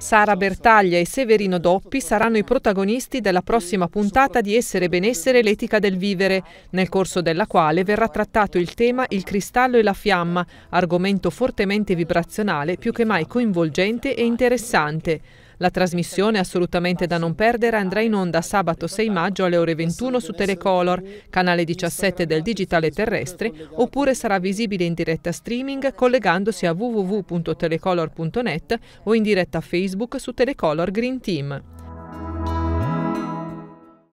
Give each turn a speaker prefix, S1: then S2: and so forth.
S1: Sara Bertaglia e Severino Doppi saranno i protagonisti della prossima puntata di Essere Benessere l'etica del vivere, nel corso della quale verrà trattato il tema Il cristallo e la fiamma, argomento fortemente vibrazionale, più che mai coinvolgente e interessante. La trasmissione, assolutamente da non perdere, andrà in onda sabato 6 maggio alle ore 21 su Telecolor, canale 17 del digitale terrestre, oppure sarà visibile in diretta streaming collegandosi a www.telecolor.net o in diretta Facebook su Telecolor Green Team.